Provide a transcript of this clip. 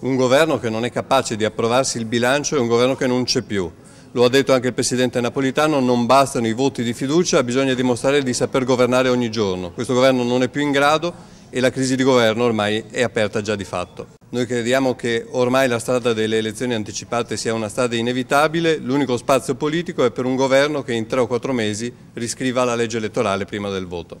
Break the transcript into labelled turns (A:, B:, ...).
A: un governo che non è capace di approvarsi il bilancio è un governo che non c'è più. Lo ha detto anche il Presidente Napolitano, non bastano i voti di fiducia, bisogna dimostrare di saper governare ogni giorno. Questo governo non è più in grado e la crisi di governo ormai è aperta già di fatto. Noi crediamo che ormai la strada delle elezioni anticipate sia una strada inevitabile, l'unico spazio politico è per un governo che in tre o quattro mesi riscriva la legge elettorale prima del voto.